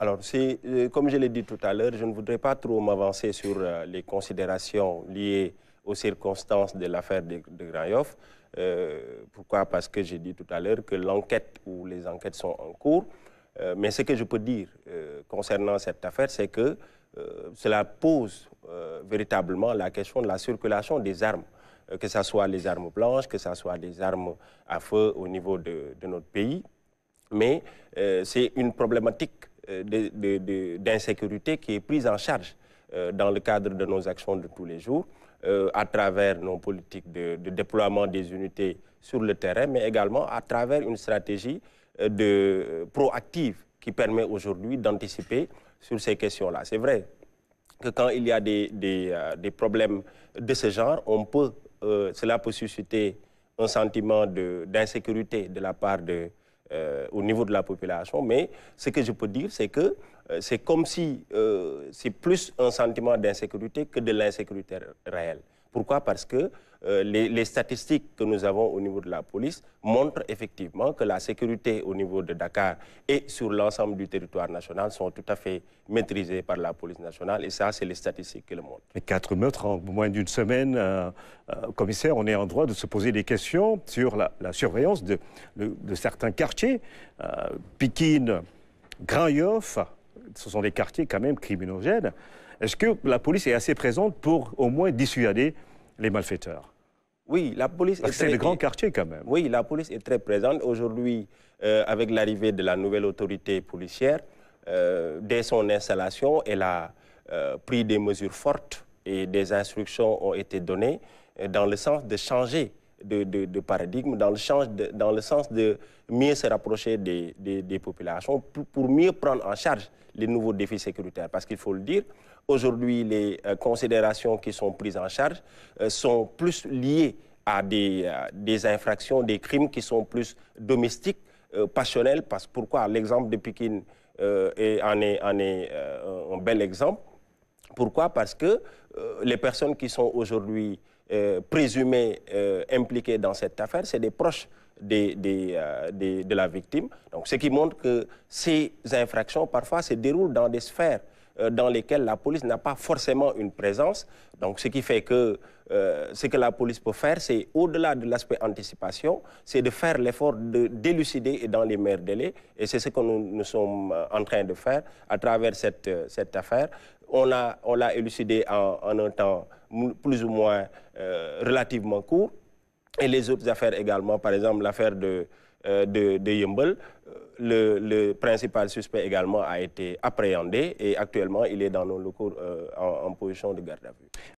Alors, euh, comme je l'ai dit tout à l'heure, je ne voudrais pas trop m'avancer sur euh, les considérations liées aux circonstances de l'affaire de, de euh, pourquoi Parce que j'ai dit tout à l'heure que l'enquête ou les enquêtes sont en cours. mais ce que je peux dire concernant cette affaire, c'est que cela pose véritablement la question de la circulation des armes que ce soit les armes blanches, que ce soit des armes à feu au niveau de, notre pays. Mais c'est une problématique euh, d'insécurité qui est prise en charge euh, dans le cadre de nos actions de tous les jours, euh, à travers nos politiques de, déploiement des unités sur le terrain, mais également à travers une stratégie de, proactive qui permet aujourd'hui d'anticiper sur ces questions-là. C'est vrai que quand il y a des, des, problèmes de ce genre, on peut, cela peut susciter un sentiment d'insécurité de, la part de, euh, au niveau de la population. Mais ce que je peux dire, c'est que euh, c'est comme si euh, c'est plus un sentiment d'insécurité que de l'insécurité réelle. Pourquoi Parce que euh, les, statistiques que nous avons au niveau de la police montrent effectivement que la sécurité au niveau de Dakar et sur l'ensemble du territoire national sont tout à fait maîtrisées par la police nationale. Et ça, c'est les statistiques qui le montrent. quatre meurtres en moins d'une semaine, euh, euh, commissaire, on est en droit de se poser des questions sur la, surveillance de, certains quartiers. Pikine, Grand ce sont des quartiers quand même criminogènes. Est-ce que la police est assez présente pour au moins dissuader les malfaiteurs oui, la police est très... C'est le grand quartier quand même. Oui, la police est très présente. Aujourd'hui, euh, avec l'arrivée de la nouvelle autorité policière, euh, dès son installation, elle a euh, pris des mesures fortes et des instructions ont été données dans le sens de changer de, paradigme, dans le, sens de, dans le sens de mieux se rapprocher des, populations pour, mieux prendre en charge les nouveaux défis sécuritaires. Parce qu'il faut le dire, aujourd'hui, les euh, considérations qui sont prises en charge euh, sont plus liées à des, euh, des infractions, des crimes qui sont plus domestiques, passionnels. Parce, pourquoi L'exemple de Pékin est, en est un bel exemple. Pourquoi Parce que les personnes qui sont aujourd'hui euh, présumés euh, impliqués dans cette affaire, c'est des proches euh, des, de la victime. Donc, ce qui montre que ces infractions, parfois, se déroulent dans des sphères dans lesquelles la police n'a pas forcément une présence. Donc, ce qui fait que ce que la police peut faire, c'est au-delà de l'aspect anticipation, c'est de faire l'effort de d'élucider dans les meilleurs délais. Et c'est ce que nous, nous, sommes en train de faire à travers cette, cette affaire on l'a élucidé en, un temps plus ou moins euh, relativement court. Et les autres affaires également, par exemple l'affaire de, euh, euh, le, principal suspect également a été appréhendé et actuellement il est dans nos locaux en, en position de garde à vue.